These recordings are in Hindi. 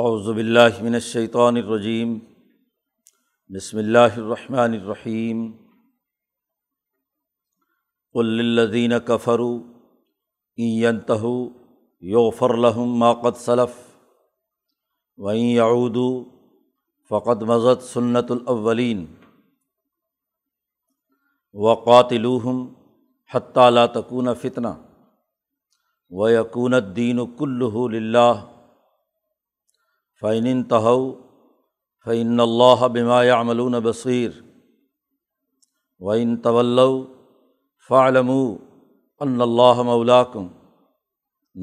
अज़बिल्लिमिनशैतरजीम बसमीम उल्लदीन कफ़रु ईयतहु योफ़रलहम माक़द सलफ़ वहीं याऊदू फ़क़द मज़द सुन्नतवलिन वक़ातलूहम हत्ता ला तकून फ़ितना वकूनद्दीन कुल्लू फ़ैन तहव फ़ैन अल्लाह बिमायामलून बसीर वैन तवल फ़ालमू अल्लाह मौलाकुम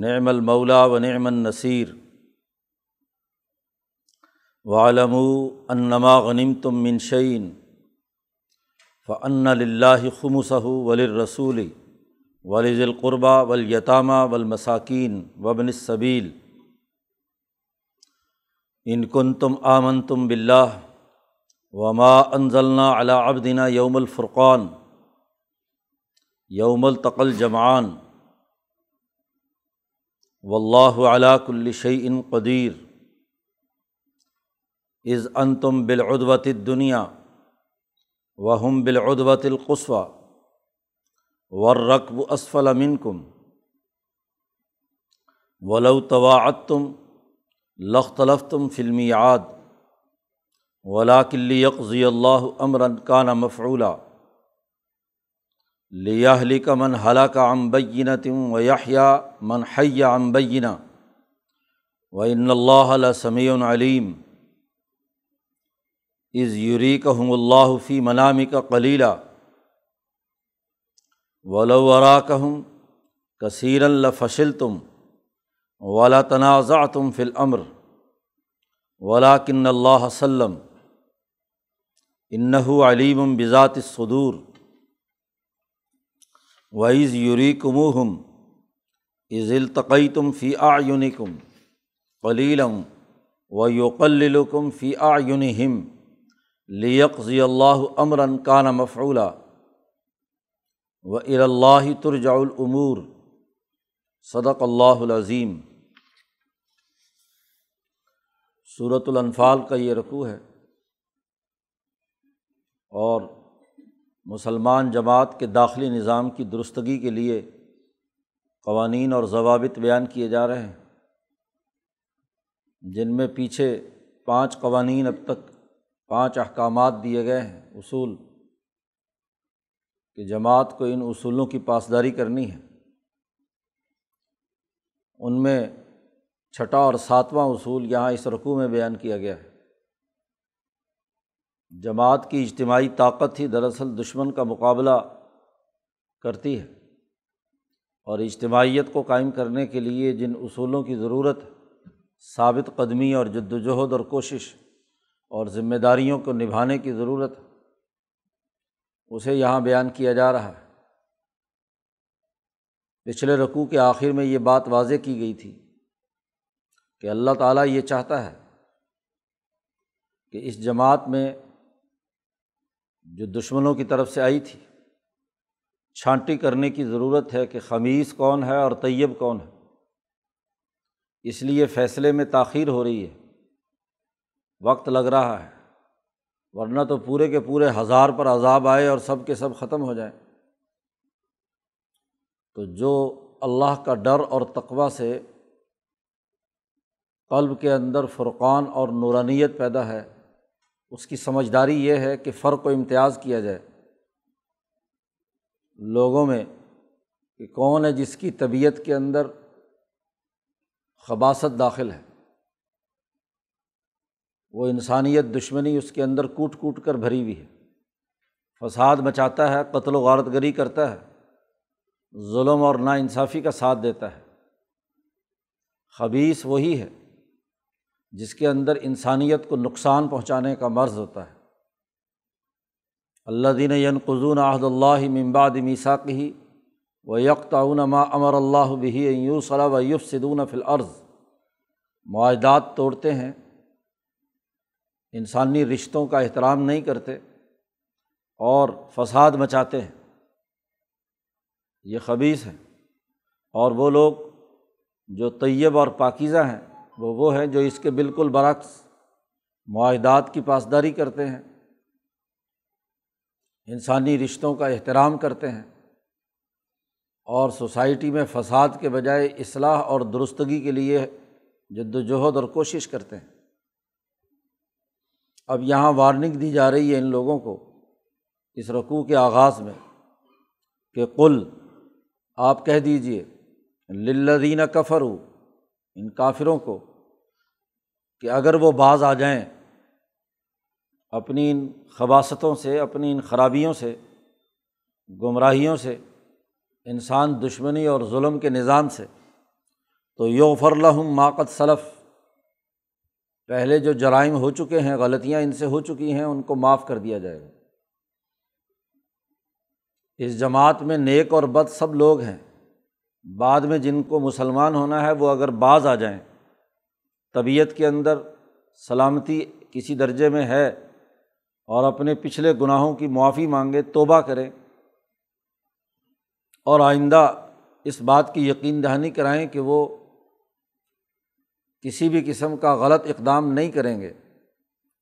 नमल मौला व नमन नसीर वालमू अन्नमा गनिम तुम मिनशन फ़न्ना खमसह वलरसूल वलज़लक़ुरबा वलयतामा वलमसाकिन वबनसबील इनकुन तुम आमन तुम बिल्ला वमा अनजलना अला अबदिना यौमफ़ुर्क़ान यौमलतकल जमान वल्लाकुल्लशन कदीर इज़ अन तुम बिलउदवत दुनिया वहम बिलउदवतलकस्वा वर्रकब असफ़ल मिनकुम वलौ तवातुम लख्तलफ़तम फ़िल्मियात वलाकिल्लियक़ी अल्लाह अमरन कान मफ़रूला का मन का अम्बैन तुम वयाहिया मन हैया अम्बैना वइन अलीम इज़ मनामी का कलीला वलोवरा कहम कसीरन फशिल तुम वाला तनाज़ा तुम फ़िलअमर वलाकिन्नल्लासम इन्नहु अलीम बिज़ात सदूर वईज़ युरिकमुहम इज़िलतकई तुम फ़ी आयुनिकुम कलीलम वयुकल्लकुम फ़ी आयुनिहिम लियकज़ील्लाह अमरन कान मफ़ूला व इल्ला तुरजाउलमूर सदक़ल्लाज़ीम सूरतुल्फाल का ये रकू है और मुसलमान जमात के दाखिली निज़ाम की दुरुस्तगी के लिए कवानीन और जवाब बयान किए जा रहे हैं जिनमें पीछे पाँच कवानीन अब तक पाँच अहकाम दिए गए हैं असूल कि जमात को इन असूलों की पासदारी करनी है उनमें छठा और सातवां उसूल यहाँ इस रकू में बयान किया गया है जमात की इज्तमाही ताकत ही दरअसल दुश्मन का मुकाबला करती है और इज्तमाहीत को कायम करने के लिए जिन उसूलों की ज़रूरत साबित कदमी और जद्दोजहद और कोशिश और ज़िम्मेदारियों को निभाने की ज़रूरत उसे यहाँ बयान किया जा रहा है पिछले रकू के आखिर में ये बात वाजह की गई थी कि अल्लाह ताला ये चाहता है कि इस जमात में जो दुश्मनों की तरफ से आई थी छांटी करने की ज़रूरत है कि खमीस कौन है और तैयब कौन है इसलिए फ़ैसले में ताखीर हो रही है वक्त लग रहा है वरना तो पूरे के पूरे हज़ार पर अजाब आए और सब के सब ख़त्म हो जाए तो जो अल्लाह का डर और तकवा से कल्ब के अंदर फ़ुरक़ान और नूरानियत पैदा है उसकी समझदारी ये है कि फ़र्क को इम्तियाज़ किया जाए लोगों में कि कौन है जिसकी तबीयत के अंदर खबासत दाखिल है वो इंसानियत दुश्मनी उसके अंदर कूट कूट कर भरी हुई है फसाद मचाता है कत्लो वारत गरी करता है जुल्म और नाानसाफ़ी का साथ देता है खबीस वही है जिसके अंदर इंसानियत को नुकसान पहुँचाने का मर्ज़ होता है अल्ला दिन यन कज़ून आहदल्ला मम्बाद मीसाक ही व यकताउन मा अमर अल्लाह बही यूसला व युफ सिदून फिल अर्ज़ माहदात तोड़ते हैं इंसानी रिश्तों का एहतराम नहीं करते और फसाद मचाते हैं ये खबीस हैं और वो लोग जो तय्यब और पाकिज़ा हैं वो वो हैं जो इसके बिल्कुल बरक्स माहदात की पासदारी करते हैं इंसानी रिश्तों का एहतराम करते हैं और सोसाइटी में फसाद के बजाय असलाह और दुरुस्तगी के लिए जद्दोजहद और कोशिश करते हैं अब यहाँ वार्निंग दी जा रही है इन लोगों को इस रकू के आगाज़ में कि कुल आप कह दीजिए लिल्लदीन कफ़रू इन काफिरों को कि अगर वो बाज आ जाएं अपनी इन खबासतों से अपनी इन खराबियों से गुमराहियों से इंसान दुश्मनी और जुल्म के निज़ाम से तो योफ़र लहम माकत सलफ़ पहले जो जराइम हो चुके हैं गलतियाँ इनसे हो चुकी हैं उनको माफ़ कर दिया जाएगा इस जमात में नेक और बद सब लोग हैं बाद में जिनको मुसलमान होना है वो अगर बाज आ जाएं तबीयत के अंदर सलामती किसी दर्जे में है और अपने पिछले गुनाहों की मुआफ़ी मांगे तोबा करें और आइंदा इस बात की यकीन दहानी कराएँ कि वो किसी भी किस्म का गलत इकदाम नहीं करेंगे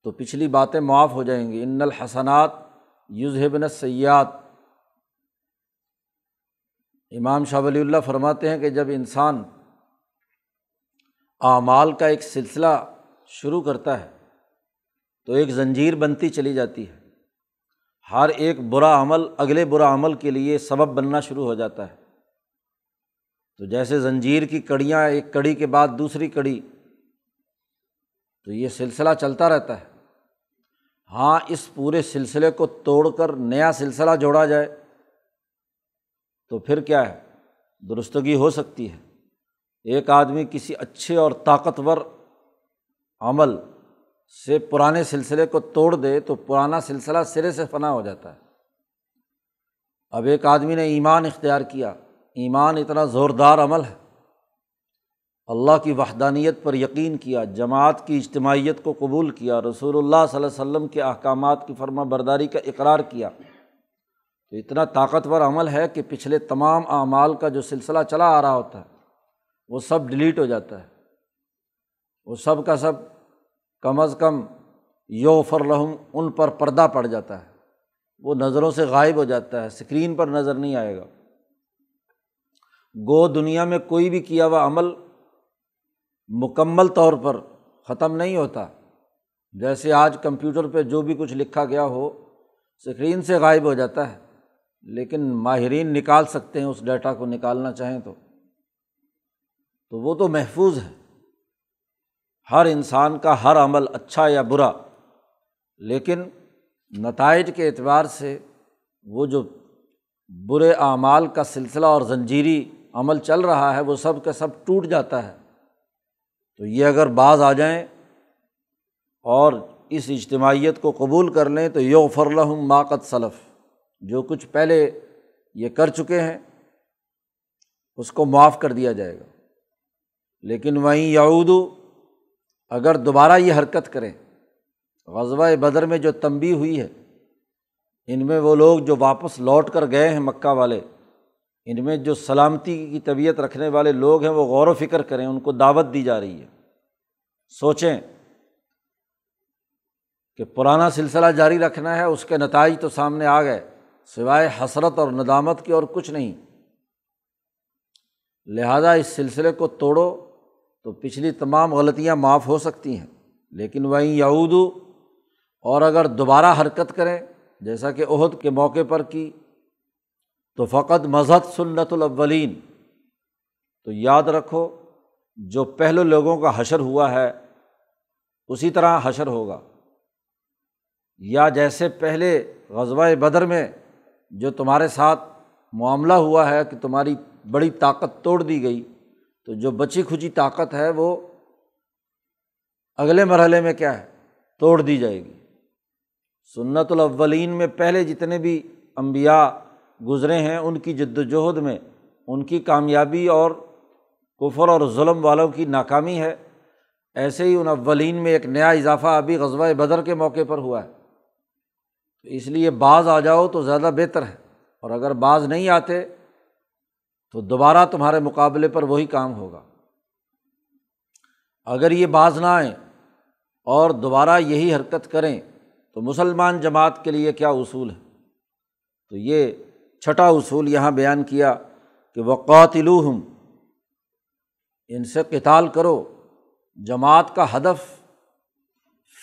तो पिछली बातें माफ़ हो जाएंगी इन्नल हसनात युजहबन सयात इमाम शाह वलील्ला फरमाते हैं कि जब इंसान आमाल का एक सिलसिला शुरू करता है तो एक जंजीर बनती चली जाती है हर एक बुरा अमल अगले बुरा अमल के लिए सबब बनना शुरू हो जाता है तो जैसे जंजीर की कड़ियाँ एक कड़ी के बाद दूसरी कड़ी तो ये सिलसिला चलता रहता है हाँ इस पूरे सिलसिले को तोड़कर नया सिलसिला जोड़ा जाए तो फिर क्या है दुरुस्तगी हो सकती है एक आदमी किसी अच्छे और ताकतवर अमल से पुराने सिलसिले को तोड़ दे तो पुराना सिलसिला सिरे से फना हो जाता है अब एक आदमी ने ईमान इख्तियार किया ईमान इतना ज़ोरदार अमल है अल्लाह की वहदानियत पर यकीन किया जमात की इज्तमाहीत को कबूल किया रसूलुल्लाह सल्लल्लाहु अलैहि वसल्लम के अहकाम की फरमा बरदारी का इकरार किया तो इतना ताकतवर अमल है कि पिछले तमाम अमाल का जो सिलसिला चला आ रहा होता है वो सब डिलीट हो जाता है वो सब का सब कम अज़ कम यो फरलहम उन पर पर्दा पड़ जाता है वो नज़रों से गायब हो जाता है स्क्रीन पर नज़र नहीं आएगा गो दुनिया में कोई भी किया हुआ अमल मुकम्मल तौर पर ख़त्म नहीं होता जैसे आज कंप्यूटर पे जो भी कुछ लिखा गया हो स्क्रीन से गायब हो जाता है लेकिन माहरीन निकाल सकते हैं उस डाटा को निकालना चाहें तो तो वो तो महफूज है हर इंसान का हर अमल अच्छा या बुरा लेकिन नतज के एतबार से वो जो बुरे अमाल का सिलसिला और जंजीरी अमल चल रहा है वो सब का सब टूट जाता है तो ये अगर बाज आ जाएं और इस इज्तमाहीत को कबूल कर लें तो यो फ़रलहम माकत सलफ़ जो कुछ पहले ये कर चुके हैं उसको माफ़ कर दिया जाएगा लेकिन वहीं याऊद अगर दोबारा ये हरकत करें गजवा बदर में जो तंबी हुई है इनमें वो लोग जो वापस लौट कर गए हैं मक्का वाले इनमें जो सलामती की तबीयत रखने वाले लोग हैं वो गौर फिक्र करें उनको दावत दी जा रही है सोचें कि पुराना सिलसिला जारी रखना है उसके नतज तो सामने आ गए सिवाय हसरत और नदामत की और कुछ नहीं लिहाजा इस सिलसिले को तोड़ो तो पिछली तमाम गलतियां माफ़ हो सकती हैं लेकिन वहीं यहूदू और अगर दोबारा हरकत करें जैसा कि उहद के मौके पर की तो फ़कत मजहत सुन्नतवलिन तो याद रखो जो पहले लोगों का हशर हुआ है उसी तरह हशर होगा या जैसे पहले गजवा बदर में जो तुम्हारे साथ मामला हुआ है कि तुम्हारी बड़ी ताकत तोड़ दी गई तो जो बची खुची ताकत है वो अगले मरहले में क्या है तोड़ दी जाएगी सुन्नत सुन्नतवलिन में पहले जितने भी अम्बिया गुज़रे हैं उनकी जद्दोजहद में उनकी कामयाबी और कुफर और जुल्म वालों की नाकामी है ऐसे ही उन अवलिन में एक नया इजाफ़ा अभी गजवा बदर के मौके पर हुआ है तो इसलिए बाज आ जाओ तो ज़्यादा बेहतर है और अगर बाज नहीं आते तो दोबारा तुम्हारे मुकाबले पर वही काम होगा अगर ये बाज ना आए और दोबारा यही हरकत करें तो मुसलमान जमात के लिए क्या उसूल है तो ये छठा उसूल यहाँ बयान किया कि वक़ातिलूहम इनसे किताल करो जमात का हदफ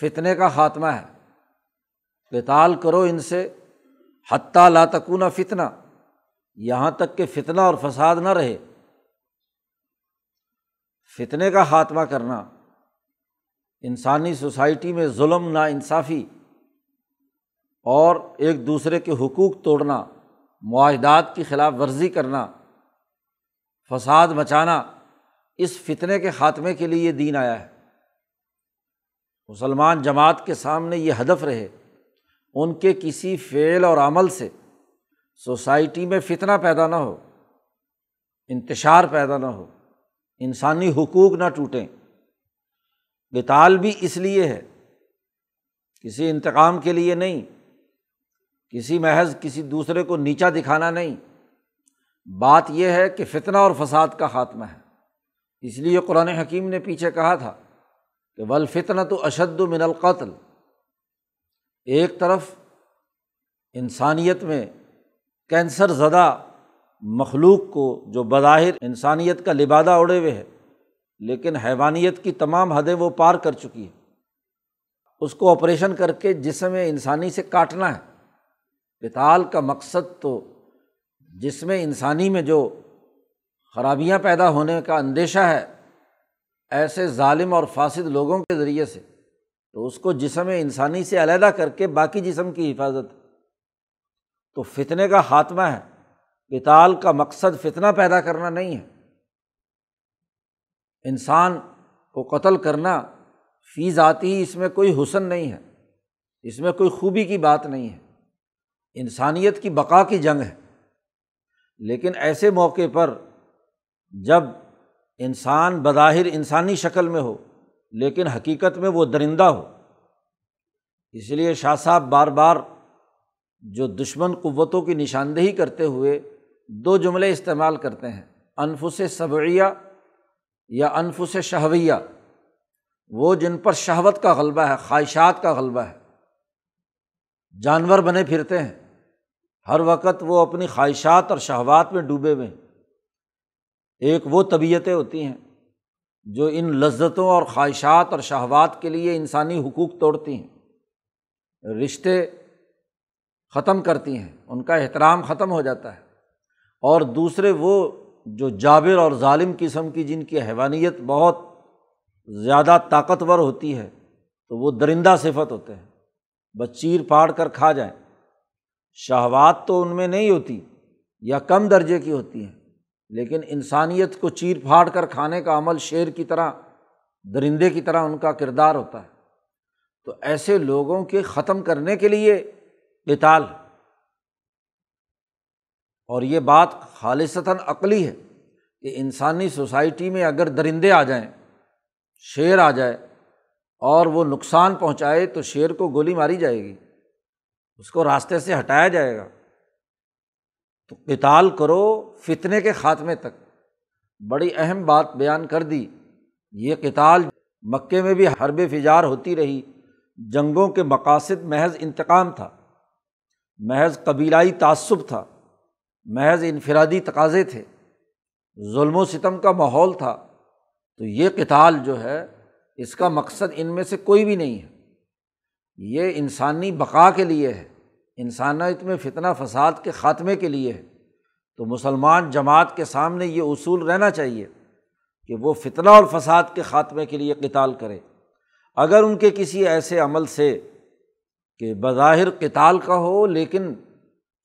फितने का ख़ात्मा है कताल करो इनसे हत्ता ला तकूना फितना यहाँ तक के फितना और फसाद ना रहे फितने का खात्मा करना इंसानी सोसाइटी में जुल्म ना इंसाफ़ी और एक दूसरे के हकूक़ तोड़ना माहदात की खिलाफ वर्जी करना फसाद मचाना इस फितने के ख़ात्मे के लिए ये दीन आया है मुसलमान जमात के सामने ये हदफ रहे उनके किसी फ़ेल और अमल से सोसाइटी में फितना पैदा ना हो इंतशार पैदा ना हो इंसानी हकूक़ ना टूटें बेताल भी इसलिए है किसी इंतकाम के लिए नहीं किसी महज किसी दूसरे को नीचा दिखाना नहीं बात यह है कि फितना और फसाद का खात्मा है इसलिए कुरान हकीम ने पीछे कहा था कि वल फितना तो अशद मिनल कत्ल एक तरफ इंसानियत में कैंसर ज़दा मखलूक को जो बज़ाहिर इंसानियत का लिबादा उड़े हुए है लेकिन हैवानियत की तमाम हदें वो पार कर चुकी है उसको ऑपरेशन करके जिसमें इंसानी से काटना है पिताल का मकसद तो जिसमें इंसानी में जो खराबियां पैदा होने का अंदेशा है ऐसे ालिम और फासिद लोगों के ज़रिए से तो उसको जिसम इंसानी से अलहदा करके बाकी जिसम की हिफाजत तो फितने का खात्मा है किताल का मकसद फितना पैदा करना नहीं है इंसान को कत्ल करना फीस आती ही इसमें कोई हुसन नहीं है इसमें कोई खूबी की बात नहीं है इंसानियत की बका की जंग है लेकिन ऐसे मौके पर जब इंसान बज़ाहिर इंसानी शक्ल में हो लेकिन हकीकत में वो दरिंदा हो इसलिए शाह साहब बार बार जो दुश्मन क़वतों की निशानदेही करते हुए दो जुमले इस्तेमाल करते हैं अनफुस सबैया या अनफुस शहविया वो जिन पर शहवत का गलबा है ख्वाहिशात का गलबा है जानवर बने फिरते हैं हर वक्त वो अपनी ख्वाहिशात और शहवात में डूबे हुए हैं एक वो तबीयतें होती हैं जो इन लज्जतों और ख्वाहिशात और शहवात के लिए इंसानी हकूक़ तोड़ती हैं रिश्ते ख़त्म करती हैं उनका एहतराम ख़त्म हो जाता है और दूसरे वो जो जाबिर और ालिम किस्म की जिनकी हैवानियत बहुत ज़्यादा ताकतवर होती है तो वो दरिंदा सिफत होते हैं बस चीर फाड़ कर खा जाए शहवात तो उनमें नहीं होती या कम दर्जे की होती हैं लेकिन इंसानियत को चीर फाड़ कर खाने का अमल शेर की तरह दरिंदे की तरह उनका किरदार होता है तो ऐसे लोगों के ख़त्म करने के लिए इताल और ये बात खालिसता अकली है कि इंसानी सोसाइटी में अगर दरिंदे आ जाएं शेर आ जाए और वो नुकसान पहुंचाए तो शेर को गोली मारी जाएगी उसको रास्ते से हटाया जाएगा तो इताल करो फितने के ख़ात्मे तक बड़ी अहम बात बयान कर दी ये किताल मक्के में भी हरब फिजार होती रही जंगों के मकासद महज इंतकाम था महज कबीलाई तसब था महज इनफरादी तकाजे थे जुल्म सितम का माहौल था तो ये किताल जो है इसका मकसद इनमें से कोई भी नहीं है ये इंसानी बका के लिए है इंसानियत में फितना फसाद के ख़ात्मे के लिए है तो मुसलमान जमात के सामने ये असूल रहना चाहिए कि वो फितना और फसाद के ख़ात्मे के लिए कताल करे अगर उनके किसी ऐसे अमल से कि बज़ाहिर कताल का हो लेकिन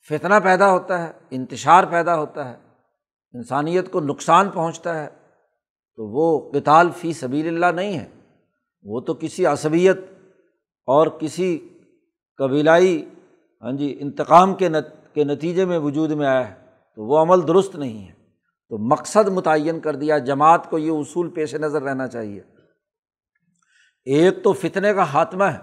फितना पैदा होता है इंतशार पैदा होता है इंसानियत को नुकसान पहुँचता है तो वो कताल फ़ी सबील्ला नहीं है वो तो किसी असबियत और किसी कबीलाई हाँ जी इंतकाम के नत, के नतीजे में वजूद में आया है तो वो अमल दुरुस्त नहीं है तो मकसद मुतन कर दिया जमात को ये उसूल पेश नज़र रहना चाहिए एक तो फितने का हात्मा है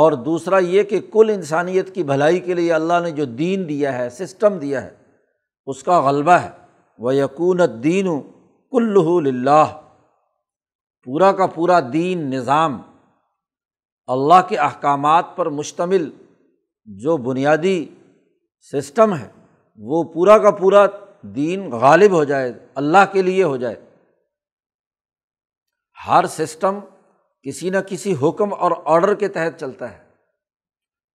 और दूसरा ये कि कुल इंसानियत की भलाई के लिए अल्लाह ने जो दीन दिया है सिस्टम दिया है उसका गलबा है व यकून दीन कुल्लुल्ला पूरा का पूरा दीन निज़ाम अल्लाह के अहकाम पर मुश्तमिल जो बुनियादी सिस्टम है वो पूरा का पूरा दीन गालिब हो जाए अल्लाह के लिए हो जाए हर सिस्टम किसी न किसी हुक्म और ऑर्डर के तहत चलता है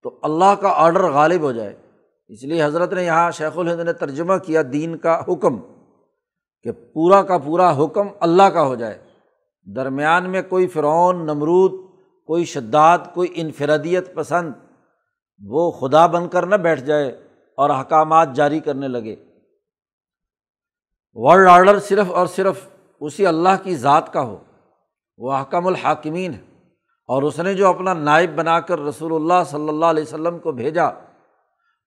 तो अल्लाह का ऑर्डर गालिब हो जाए इसलिए हज़रत ने यहाँ शेखुल हिंद ने तर्जुमा किया दीन का हुक्म कि पूरा का पूरा हुक्म अल्लाह का हो जाए दरमियान में कोई फ़िरौन नमरूद कोई शद्दात कोई इनफरदियत पसंद वो खुदा बनकर न बैठ जाए और अहकाम जारी करने लगे वर्ल्ड आर्डर सिर्फ और सिर्फ उसी अल्लाह की ज़ात का हो वह अहकमुल हाकिमीन है और उसने जो अपना नायब बनाकर रसूलुल्लाह सल्ला अलैहि को भेजा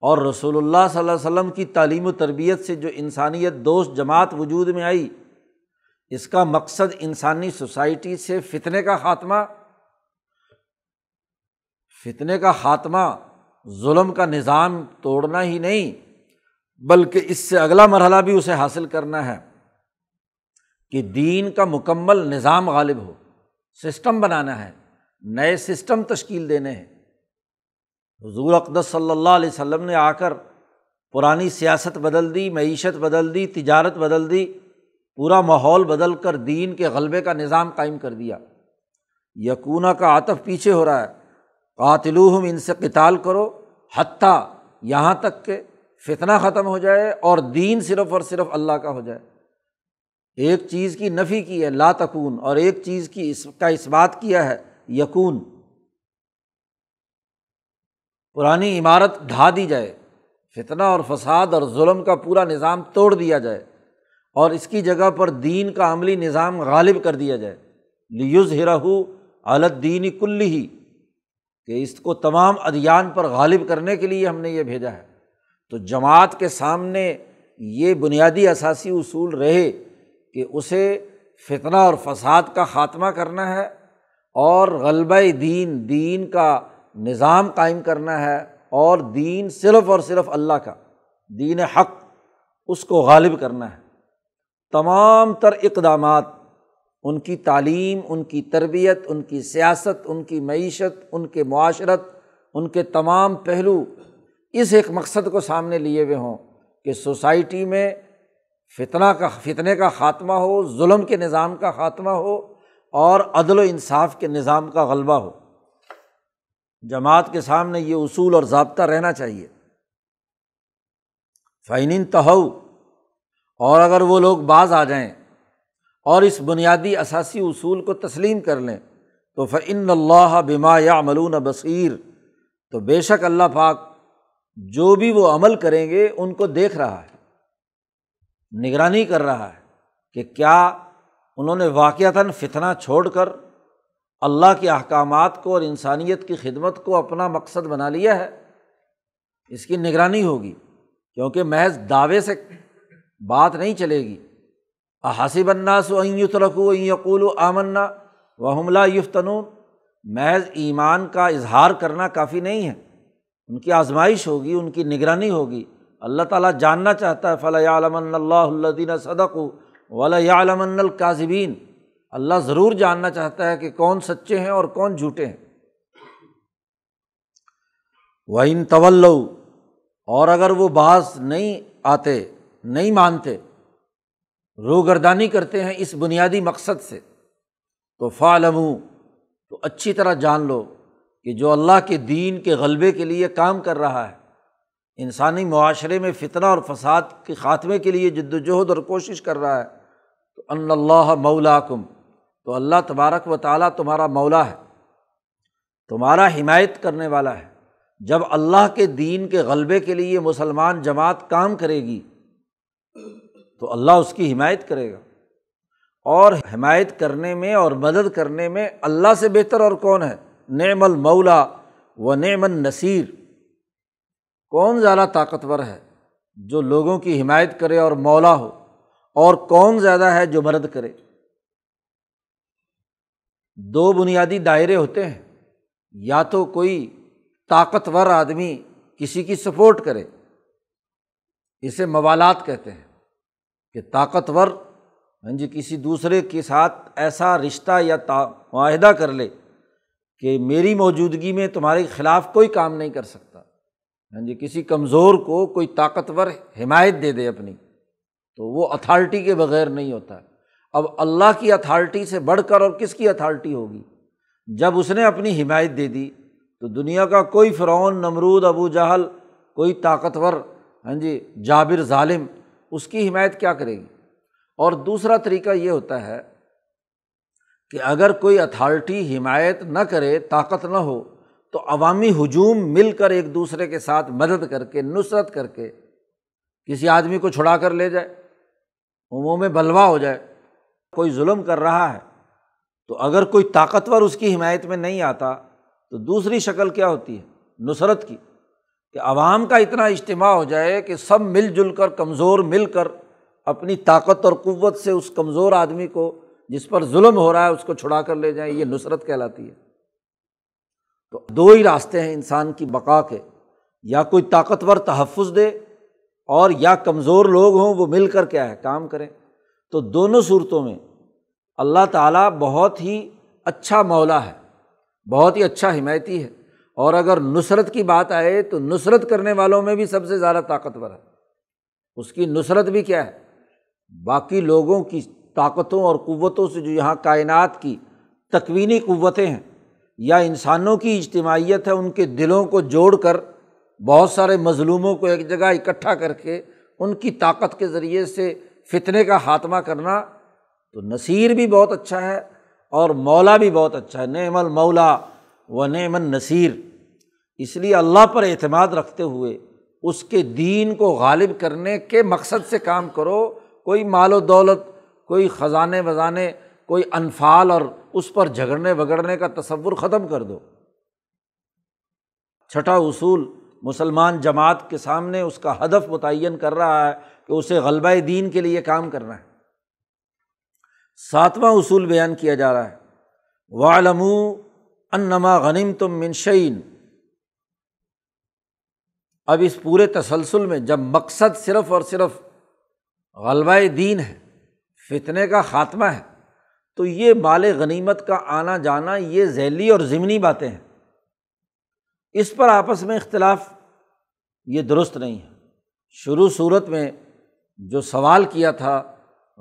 और रसूलुल्लाह सल्लल्लाहु अलैहि वसल्लम की तालीम तरबियत से जो इंसानियत दोस्त जमात वजूद में आई इसका मकसद इंसानी सोसाइटी से फितने का ख़ात्मा फितने का ख़ात्मा जुल्म का निज़ाम तोड़ना ही नहीं बल्कि इससे अगला मरहला भी उसे हासिल करना है कि दीन का मुकम्मल निज़ाम गालिब हो सिस्टम बनाना है नए सिस्टम तश्कील देने हैं हजूर अकदस सल्ला वसम ने आकर पुरानी सियासत बदल दी मीशत बदल दी तिजारत बदल दी पूरा माहौल बदल कर दीन के गलबे का निज़ाम कायम कर दिया यकूना का आतफ पीछे हो रहा है कातिलूहम इनसे किताल करो हती यहाँ तक के फितना ख़त्म हो जाए और दीन सिर्फ़ और सिर्फ अल्लाह का हो जाए एक चीज़ की नफ़ी की है ला तकून और एक चीज़ की इसका इसबात किया है यकून पुरानी इमारत ढा दी जाए फितना और फसाद और जुल्म का पूरा निज़ाम तोड़ दिया जाए और इसकी जगह पर दीन का अमली निज़ाम गालिब कर दिया जाए लियुज़ हिरहू अलत दीनी कुल्ली ही कि इसको तमाम अदियान पर गालिब करने के लिए हमने ये भेजा है तो जमात के सामने ये बुनियादी असासी उसूल रहे कि उसे फितना और फसाद का ख़ात्मा करना है और गलब दीन दीन का निज़ाम कायम करना है और दीन सिर्फ़ और सिर्फ़ अल्लाह का दीन हक़ उसको गालिब करना है तमाम तर इकदाम उनकी तालीम उनकी तरबियत उनकी सियासत उनकी मीशत उनके माशरत उनके तमाम पहलू इस एक मकसद को सामने लिए हुए हों कि सोसाइटी में फितना का फितने का ख़ात्मा हो जुल्म के निज़ाम का ख़ात्मा हो और अदल इंसाफ के निज़ाम का गलबा हो जमात के सामने ये असूल और जबता रहना चाहिए फ़ैन तहव और अगर वो लोग बाज आ जाएँ और इस बुनियादी असासी असूल को तस्लीम कर लें तो फ़िन अल्लाह बिमा या मलून बसीर तो बेशक अल्लाह पाक जो भी वो अमल करेंगे उनको देख रहा है निगरानी कर रहा है कि क्या उन्होंने वाक़ता फितना छोड़ कर अल्लाह के अहकाम को और इंसानियत की खिदमत को अपना मकसद बना लिया है इसकी निगरानी होगी क्योंकि महज दावे से बात नहीं चलेगी हसिबन्नासयुतरकूयकूल आमन्ना वहमला युफ्तनून महज ईमान का इजहार करना काफ़ी नहीं है उनकी आजमाइश होगी उनकी निगरानी होगी अल्लाह ताला जानना चाहता है फ़लामल्लादीन सदक़ वलमल काजिबीन अल्लाह ज़रूर जानना चाहता है कि कौन सच्चे हैं और कौन झूठे हैं वहीन तवल्लऊ और अगर वो बास नहीं आते नहीं मानते रोगर्दानी करते हैं इस बुनियादी मकसद से तो फ़ालमू तो अच्छी तरह जान लो कि जो अल्लाह के दीन के गलबे के लिए काम कर रहा है इंसानी माशरे में फितना और फसाद के ख़ात्मे के लिए जद्दोजहद और कोशिश कर रहा है तो अल्लाह मौलाकुम तो अल्लाह तबारक व ताली तुम्हारा मौला है तुम्हारा हिमायत करने वाला है जब अल्लाह के दीन के गलबे के लिए मुसलमान जमात काम करेगी तो अल्लाह उसकी हिमायत करेगा और हिमायत करने में और मदद करने में अल्लाह से बेहतर और कौन है नेमल मौला व नेमन नसीर कौन ज़्यादा ताकतवर है जो लोगों की हिमायत करे और मौला हो और कौन ज़्यादा है जो मदद करे दो बुनियादी दायरे होते हैं या तो कोई ताकतवर आदमी किसी की सपोर्ट करे इसे मवालात कहते हैं कि ताकतवर हाँ जी किसी दूसरे के साथ ऐसा रिश्ता या माहदा कर ले कि मेरी मौजूदगी में तुम्हारे खिलाफ कोई काम नहीं कर सकता हाँ जी किसी कमज़ोर को कोई ताकतवर हिमायत दे दे अपनी तो वो अथॉरिटी के बगैर नहीं होता अब अल्लाह की अथॉरिटी से बढ़कर और किसकी अथॉरिटी होगी जब उसने अपनी हिमायत दे दी तो दुनिया का कोई फ़रौन नमरूद अबू जहल कोई ताकतवर हाँ जी जाबिर ालिम उसकी हिमायत क्या करेगी और दूसरा तरीका ये होता है कि अगर कोई अथॉरिटी हिमायत न करे ताकत न हो तो अवामी हजूम मिल कर एक दूसरे के साथ मदद करके नुसरत करके किसी आदमी को छुड़ा कर ले जाए उमों में बलवा हो जाए कोई जुल्म कर रहा है तो अगर कोई ताकतवर उसकी हिमायत में नहीं आता तो दूसरी शक्ल क्या होती है नुसरत की कि आवाम का इतना इज्तम हो जाए कि सब मिलजुल कर कमज़ोर मिल कर अपनी ताकत और क़वत से उस कमज़ोर आदमी को जिस पर जुल्म हो रहा है उसको छुड़ा कर ले जाए ये नुसरत कहलाती है तो दो ही रास्ते हैं इंसान की बका के या कोई ताकतवर तहफ़ दे और या कमज़ोर लोग हों वो मिल कर क्या है काम करें तो दोनों सूरतों में अल्लाह ताला बहुत ही अच्छा मौला है बहुत ही अच्छा हिमायती है और अगर नुसरत की बात आए तो नुसरत करने वालों में भी सबसे ज़्यादा ताकतवर है उसकी नुसरत भी क्या है बाकी लोगों की ताकतों और क़वतों से जो यहाँ कायन की तकवीनी क़वतें हैं या इंसानों की इज्तमाहीत है उनके दिलों को जोड़ कर बहुत सारे मज़लूमों को एक जगह इकट्ठा करके उनकी ताकत के ज़रिए से फितने का खात्मा करना तो नसीर भी बहुत अच्छा है और मौला भी बहुत अच्छा है नेमल मौला व नमन नसीर इसलिए अल्लाह पर अतमाद रखते हुए उसके दीन को गालिब करने के मकसद से काम करो कोई माल दौलत कोई ख़जाने वजाने कोई अनफाल और उस पर झगड़ने वगड़ने का तस्वुर ख़त्म कर दो छठा उसूल मुसलमान जमात के सामने उसका हदफ मुतन कर रहा है कि उसे गलबा दीन के लिए काम करना है सातवां उसूल बयान किया जा रहा है वालमू अन्नमा गनीम तुम मिनशीन अब इस पूरे तसलसल में जब मकसद सिर्फ़ और सिर्फ गलबा दीन है फितने का ख़ात्मा है तो ये माल गनीमत का आना जाना ये जैली और ज़मनी बातें हैं इस पर आपस में इख्तलाफ ये दुरुस्त नहीं है शुरू सूरत में जो सवाल किया था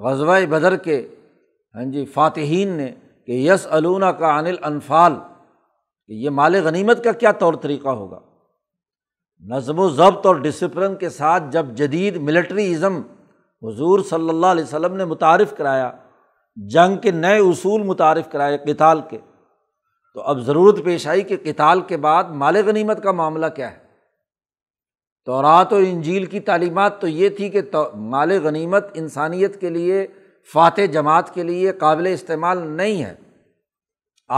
गजवा बदर के हाँ जी फ़ातहन ने कि यस अलूना का अनिल अनफाल कि ये माल गनीमत का क्या तौर तरीका होगा नज़म ज़ब्त और डिसप्लिन के साथ जब जदीद मिलिट्री इज़म हजूर सल्ला वसम ने मुतारफ़ कराया जंग के नए असूल मुतारफ़ कराए किताल के तो अब ज़रूरत पेश आई कि किताल के बाद माल गनीमत का मामला क्या है तो और इंजील की तालीमत तो ये थी कि तो, माल गनीमत इंसानियत के लिए फ़ात जमात के लिए काबिल इस्तेमाल नहीं है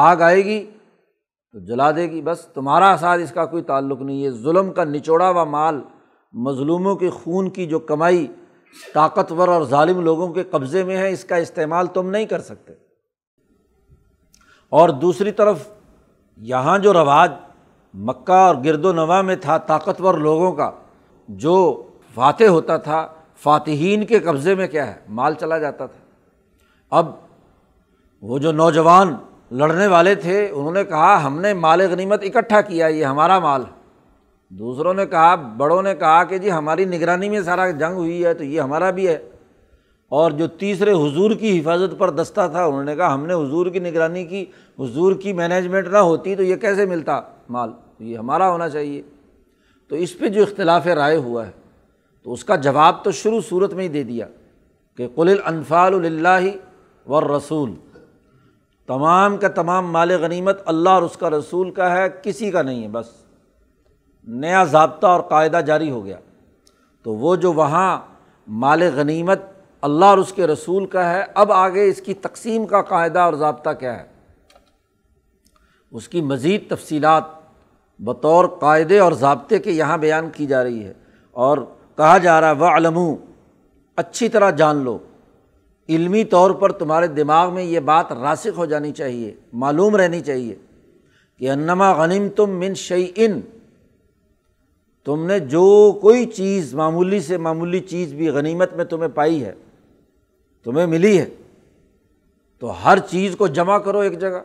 आग आएगी तो जला देगी बस तुम्हारा साथ इसका कोई ताल्लुक नहीं है जुल्म का निचोड़ा हुआ माल मजलूमों के खून की जो कमाई ताकतवर और ालिम लोगों के कब्ज़े में है इसका इस्तेमाल तुम नहीं कर सकते और दूसरी तरफ यहाँ जो रवाज मक्का और गिरदोनवा में था ताकतवर लोगों का जो फातह होता था फातहीन के कब्ज़े में क्या है माल चला जाता था अब वो जो नौजवान लड़ने वाले थे उन्होंने कहा हमने माल गनीमत इकट्ठा किया ये हमारा माल दूसरों ने कहा बड़ों ने कहा कि जी हमारी निगरानी में सारा जंग हुई है तो ये हमारा भी है और जो तीसरे हुजूर की हिफाजत पर दस्ता था उन्होंने कहा हमने हुजूर की निगरानी की हुजूर की मैनेजमेंट ना होती तो ये कैसे मिलता माल तो ये हमारा होना चाहिए तो इस पर जो इख्तलाफ राय हुआ है तो उसका जवाब तो शुरू सूरत में ही दे दिया कि कुल अनफ़ाल व रसूल तमाम का तमाम माल गनीमत अल्लाह और उसका रसूल का है किसी का नहीं है बस नया जबता और कायदा जारी हो गया तो वो जो वहाँ माल गनीमत अल्लाह और उसके रसूल का है अब आगे इसकी तकसीम का कायदा और जबता क्या है उसकी मज़ीद तफसीत बतौर कायदे और जबते के यहाँ बयान की जा रही है और कहा जा रहा है वलमू अच्छी तरह जान लो इल्मी तौर पर तुम्हारे दिमाग में ये बात रासिक हो जानी चाहिए मालूम रहनी चाहिए कि अन्नमा गनीम तुम मिन शई इन तुमने जो कोई चीज़ मामूली से मामूली चीज़ भी गनीमत में तुम्हें पाई है तुम्हें मिली है तो हर चीज़ को जमा करो एक जगह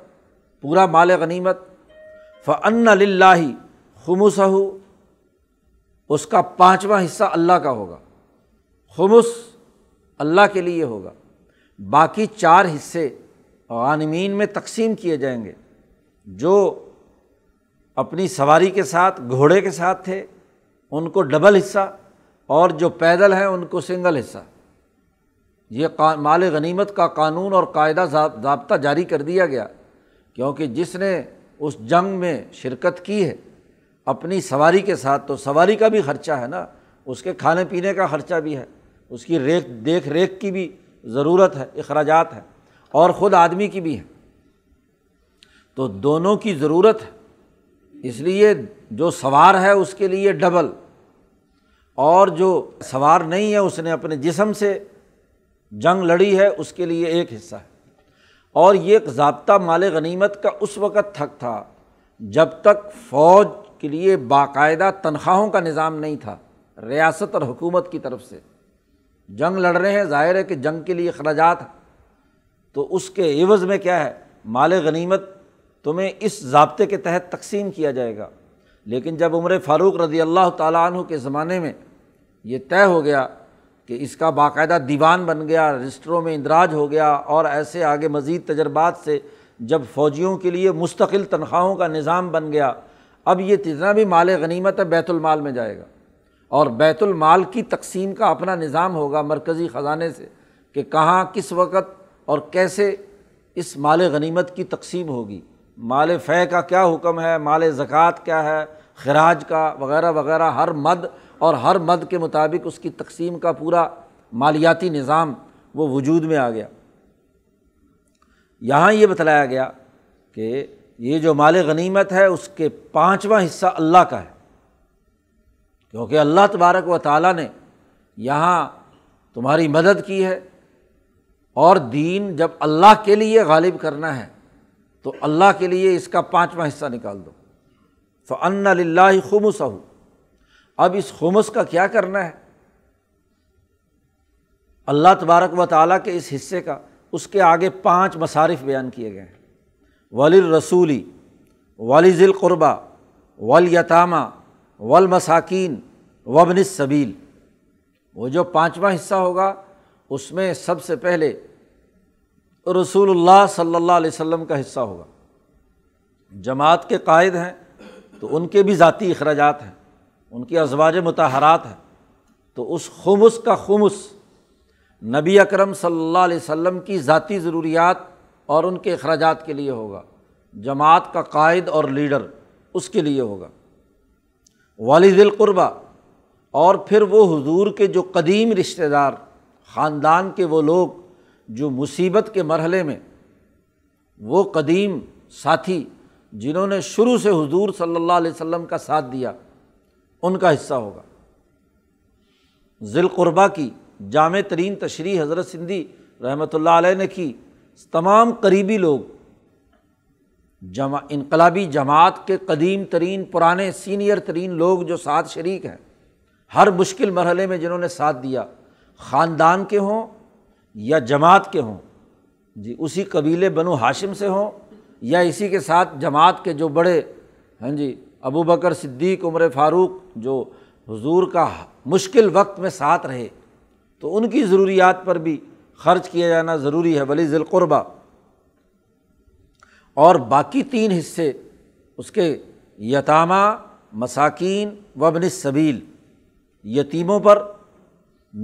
पूरा माल गनीमत फ़न्न लाही खमुसहु उसका पाँचवा हिस्सा अल्लाह का होगा खमुस अल्लाह के लिए होगा बाकी चार हिस्से गानमीन में तकसीम किए जाएंगे जो अपनी सवारी के साथ घोड़े के साथ थे उनको डबल हिस्सा और जो पैदल हैं उनको सिंगल हिस्सा ये माल गनीमत का कानून और कायदा जबता जारी कर दिया गया क्योंकि जिसने उस जंग में शिरकत की है अपनी सवारी के साथ तो सवारी का भी खर्चा है ना उसके खाने पीने का खर्चा भी है उसकी रेख देख रेख की भी ज़रूरत है अखराज है और ख़ुद आदमी की भी है तो दोनों की ज़रूरत है इसलिए जो सवार है उसके लिए डबल और जो सवार नहीं है उसने अपने जिसम से जंग लड़ी है उसके लिए एक हिस्सा है और ये एक जबता माल गनीमत का उस वक़्त थक था जब तक फ़ौज के लिए बाकायदा तनख्वाहों का निज़ाम नहीं था रियासत और हुकूमत की तरफ से जंग लड़ रहे हैं ज़ाहिर है कि जंग के लिए अखराज तो उसके एवज़ में क्या है माल गनीमत तुम्हें इस जबते के तहत तकसीम किया जाएगा लेकिन जब उम्र फ़ारूक रजी अल्लाह तु के ज़माने में ये तय हो गया कि इसका बाकायदा दीवान बन गया रजिस्टरों में इंदराज हो गया और ऐसे आगे मज़ीद तजर्बात से जब फ़ौजियों के लिए मुस्तकिल तनख्वाहों का निज़ाम बन गया अब ये जितना भी माल गनीमत है बैतुलमाल में जाएगा और बैतुलमाल की तकसीम का अपना निज़ाम होगा मरकज़ी ख़जाने से कि कहाँ किस वक़्त और कैसे इस माल गनीमत की तकसीम होगी माल फ़े का क्या हुक्म है माल ज़क़़त क्या है खराज का वगैरह वगैरह हर मद और हर मद के मुताबिक उसकी तकसीम का पूरा मालियाती निज़ाम वो वजूद में आ गया यहाँ ये बतलाया गया कि ये जो माल गनीमत है उसके पाँचवा हिस्सा अल्लाह का है क्योंकि अल्लाह तबारक व ताली ने यहाँ तुम्हारी मदद की है और दीन जब अल्लाह के लिए गालिब करना है तो अल्लाह के लिए इसका पाँचवा हिस्सा निकाल दो फ़न्न लाला खुमस अब इस खुमस का क्या करना है अल्लाह तबारक व ताली के इस हिस्से का उसके आगे पाँच मसारफ़ बयान किए गए हैं वाल रसूली वाली ज़िलक़ुरबा वलमसाकिन मसाकिन वबन सबील वो जो पाँचवा हिस्सा होगा उसमें सबसे पहले रसूलुल्लाह सल्लल्लाहु अलैहि वसल्लम का हिस्सा होगा जमात के कायद हैं तो उनके भी ज़ाती अखराज हैं उनकी अजवाज मतहरात हैं तो उस खमुस का खमुस नबी अकरम सल्लल्लाहु अलैहि वसल्लम की ज़ाती ज़रूरियात और उनके अखराजात के लिए होगा जमात का कायद और लीडर उसके लिए होगा वाली दिलकुरबा और फिर वो हजूर के जो कदीम रिश्तेदार ख़ानदान के वो लोग जो मुसीबत के मरहले में वो कदीम साथी जिन्होंने शुरू से हजूर सल्ला वम का साथ दिया उनका हिस्सा होगा ज़िलकुरबा की जाम तरीन तशरी हज़रत सिंधी रहमत ला ने की तमाम करीबी लोग जमा इनकलाबी जमात के कदीम तरीन पुराने सीनियर तरीन लोग जो साथ शरीक हैं हर मुश्किल मरहले में जिन्होंने साथ दिया ख़ानदान के हों या जमात के हों जी उसी कबीले बनो हाशिम से हों या इसी के साथ जमात के जो बड़े हैं हाँ जी अबू बकर सिद्दीक उमर फ़ारूक जो हज़ूर का मुश्किल वक्त में साथ रहे तो उनकी ज़रूरियात पर भी खर्च किया जाना ज़रूरी है वली ज़िलक़ुरबा और बाकी तीन हिस्से उसके यतामा मसाकीन वबन सबील यतीमों पर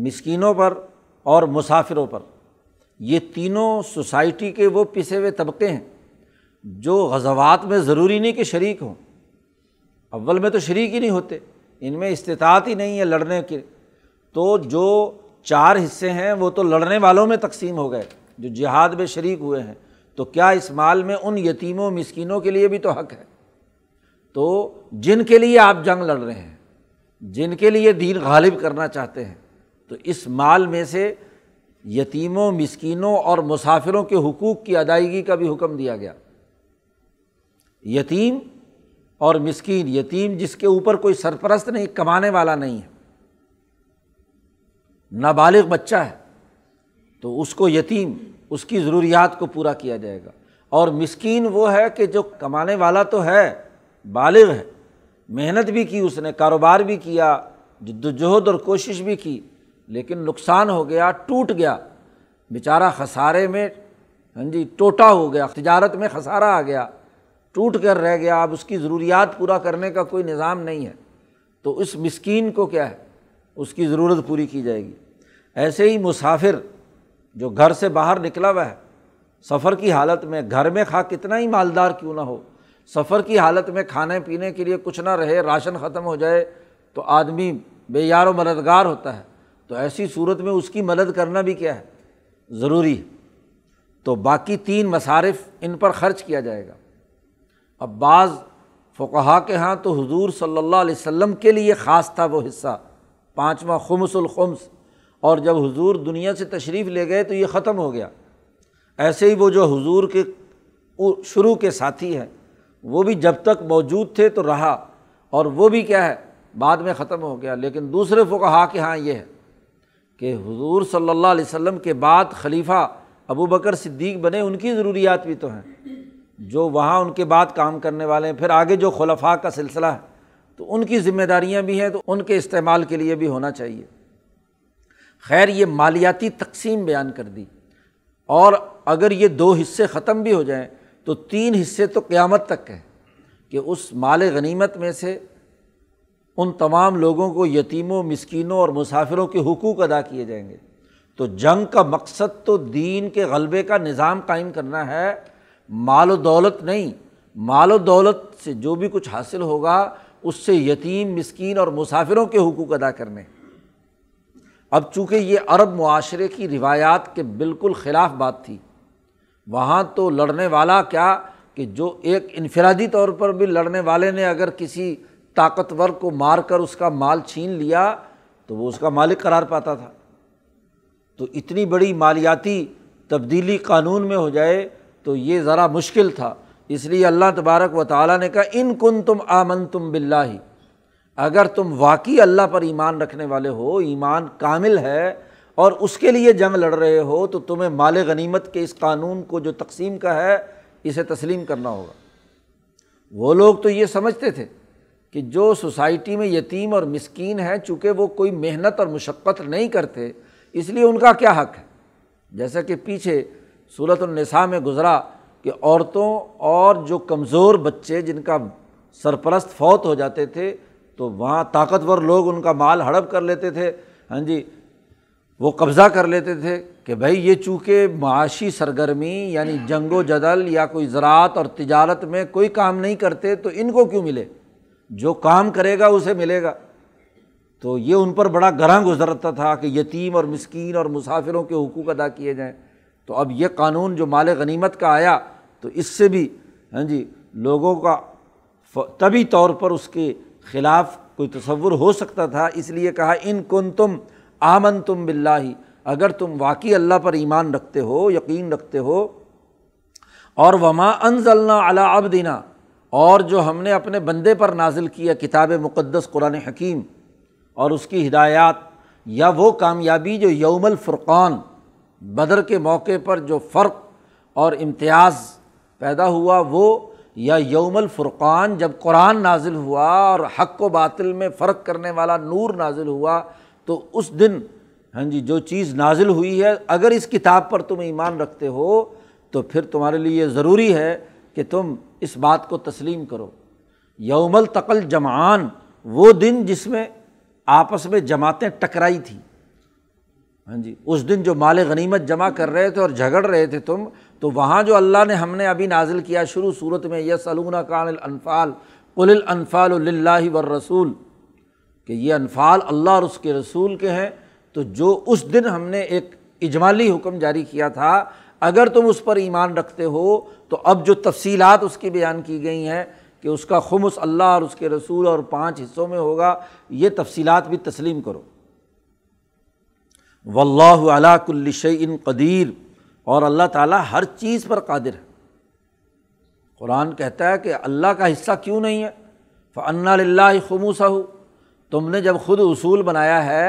मिसकीनों पर और मुसाफिरों पर ये तीनों सोसाइटी के वो पिसे हुए तबके हैं जो गजवात में ज़रूरी नहीं कि शरीक हों अव्वल में तो शरीक ही नहीं होते इनमें इस्तात ही नहीं है लड़ने के तो जो चार हिस्से हैं वो तो लड़ने वालों में तकसीम हो गए जो जिहाद में शरीक हुए हैं तो क्या इस माल में उन यतीमों मिसकीनों के लिए भी तो हक है तो जिनके लिए आप जंग लड़ रहे हैं जिनके लिए दीन गालिब करना चाहते हैं तो इस माल में से यतीमों मिसकीनों और मुसाफिरों के हकूक़ की अदायगी का भी हुक्म दिया गया यतीम और मिसकीन यतीम जिसके ऊपर कोई सरपरस्त नहीं कमाने वाला नहीं है नाबालिग बच्चा है तो उसको यतीम उसकी ज़रूरियात को पूरा किया जाएगा और मिसकीन वो है कि जो कमाने वाला तो है बालग है मेहनत भी की उसने कारोबार भी किया जद्दोजहद और कोशिश भी की लेकिन नुकसान हो गया टूट गया बेचारा खसारे में हाँ जी टोटा हो गया तजारत में खसारा आ गया टूट कर रह गया अब उसकी ज़रूरियात पूरा करने का कोई निज़ाम नहीं है तो उस मिसकीन को क्या है उसकी ज़रूरत पूरी की जाएगी ऐसे ही मुसाफिर जो घर से बाहर निकला हुआ है सफ़र की हालत में घर में खा कितना ही मालदार क्यों ना हो सफ़र की हालत में खाने पीने के लिए कुछ ना रहे राशन ख़त्म हो जाए तो आदमी बेयार व मददगार होता है तो ऐसी सूरत में उसकी मदद करना भी क्या है ज़रूरी है तो बाकी तीन मसारिफ इन पर ख़र्च किया जाएगा अब बाज़ फ़ुकहा के यहाँ तो हुजूर सल्लल्लाहु अलैहि वसल्लम के लिए ख़ास था वो हिस्सा पाँचवा खुमसुल खुम्स और जब हुजूर दुनिया से तशरीफ़ ले गए तो ये ख़त्म हो गया ऐसे ही वो जो हुजूर के शुरू के साथी हैं वो भी जब तक मौजूद थे तो रहा और वो भी क्या है बाद में ख़त्म हो गया लेकिन दूसरे फ़ुकहा कि हाँ ये है कि हुजूर सल्लल्लाहु अलैहि वसल्लम के बाद खलीफा अबू बकर सिद्दीक बने उनकी ज़रूरियात भी तो हैं जो वहाँ उनके बाद काम करने वाले हैं फिर आगे जो खलफा का सिलसिला है तो उनकी ज़िम्मेदारियाँ भी हैं तो उनके इस्तेमाल के लिए भी होना चाहिए खैर ये मालियाती तकसीम बयान कर दी और अगर ये दो हिस्से ख़त्म भी हो जाएं तो तीन हिस्से तो क़्यामत तक हैं कि उस माल गनीमत में से उन तमाम लोगों को यतीमों मस्किनों और मुसाफिरों के हकूक़ अदा किए जाएंगे तो जंग का मकसद तो दीन के गलबे का निज़ाम कायम करना है माल दौलत नहीं माल दौलत से जो भी कुछ हासिल होगा उससे यतीम मस्किन और मुसाफिरों के हकूक़ अदा करने हैं अब चूँकि ये अरब माशरे की रिवायात के बिल्कुल ख़िलाफ़ बात थी वहाँ तो लड़ने वाला क्या कि जो एक इनफरादी तौर पर भी लड़ने वाले ने अगर किसी ताकतवर को मार कर उसका माल छीन लिया तो वो उसका मालिक करार पाता था तो इतनी बड़ी मालियाती तब्दीली कानून में हो जाए तो ये ज़रा मुश्किल था इसलिए अल्लाह तबारक व ताली ने कहा इन कुन तुम आमन तुम बिल्ला ही अगर तुम वाकई अल्लाह पर ईमान रखने वाले हो ईमान कामिल है और उसके लिए जंग लड़ रहे हो तो तुम्हें माल गनीमत के इस कानून को जो तकसीम का है इसे तस्लीम करना होगा वो लोग तो ये समझते थे कि जो सोसाइटी में यतीम और मस्किन है चूँकि वो कोई मेहनत और मशक्क़त नहीं करते इसलिए उनका क्या हक है जैसा कि पीछे सूरतनसा में गुज़रा कि औरतों और जो कमज़ोर बच्चे जिनका सरपरस्त फौत हो जाते थे तो वहाँ ताकतवर लोग उनका माल हड़प कर लेते थे हाँ जी वो कब्ज़ा कर लेते थे कि भाई ये चूँकि माशी सरगर्मी यानी जंगो जदल या कोई ज़रात और तजारत में कोई काम नहीं करते तो इनको क्यों मिले जो काम करेगा उसे मिलेगा तो ये उन पर बड़ा गरह गुजरता था कि यतीम और मस्किन और मुसाफिरों के हकूक़ अदा किए जाएँ तो अब ये कानून जो माल गनीमत का आया तो इससे भी हाँ जी लोगों का तभी तौर पर उसके खिलाफ कोई तस्वुर हो सकता था इसलिए कहा इन कन तुम आमन तुम बिल्ला ही अगर तुम वाकई अल्लाह पर ईमान रखते हो यकीन रखते हो और वमा अनजलना अला अबदिना और जो हमने अपने बंदे पर नाजिल किया किताब मुक़दस कुरान हकीम और उसकी हिदायत या वो कामयाबी जो यौमल फ़ुरक़ान बदर के मौके पर जो फ़र्क और इम्तियाज़ पैदा हुआ वो या यौमल फुरक़ान जब कुरान नाजिल हुआ और हक व बातिल में फ़र्क करने वाला नूर नाजिल हुआ तो उस दिन हाँ जी जो चीज़ नाजिल हुई है अगर इस किताब पर तुम ईमान रखते हो तो फिर तुम्हारे लिए ज़रूरी है कि तुम इस बात को तस्लीम करो यौमल तकल जमान वो दिन जिसमें आपस में जमातें टकराई थी हाँ जी उस दिन जो माल गनीमत जमा कर रहे थे और झगड़ रहे थे तुम तो वहाँ जो अल्लाह ने हमने अभी नाजिल किया शुरू सूरत में यह सलूना कानफ़ाल कुलफ़ाल वर रसूल कि ये अनफ़ाल अल्लाह और उसके रसूल के हैं तो जो उस दिन हमने एक इजमाली हुक्म जारी किया था अगर तुम उस पर ईमान रखते हो तो अब जो तफसीलात उसकी बयान की गई हैं कि उसका खुम उस अल्लाह और उसके रसूल और पाँच हिस्सों में होगा ये तफसीलात भी तस्लीम करो वल्लाह अला कदीर और अल्लाह ताला हर चीज़ पर कादिर है कुरान कहता है कि अल्लाह का हिस्सा क्यों नहीं है फ़न्ना ला खमूसा तुमने जब खुद उसूल बनाया है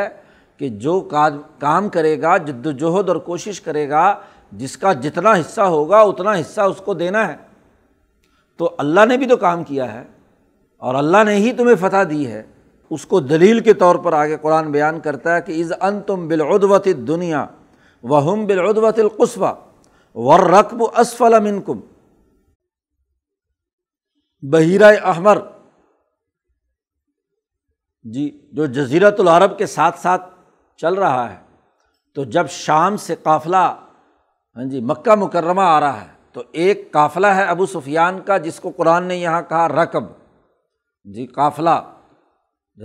कि जो काम करेगा जद्दोजहद और कोशिश करेगा जिसका जितना हिस्सा होगा उतना हिस्सा उसको देना है तो अल्लाह ने भी तो काम किया है और अल्लाह ने ही तुम्हें फतह दी है उसको दलील के तौर पर आगे कुरान बयान करता है कि इज़ अन तुम बिलउदवत दुनिया वहम बिलउदवतलकस्वा वर रकब असफल मिनकुम बहीरा अहमर जी जो जजीरतुल के साथ साथ चल रहा है तो जब शाम से काफ़िला हाँ जी मक्का मुकर्रमा आ रहा है तो एक काफ़िला है अबू सुफियान का जिसको कुरान ने यहाँ कहा रकब जी काफ़िला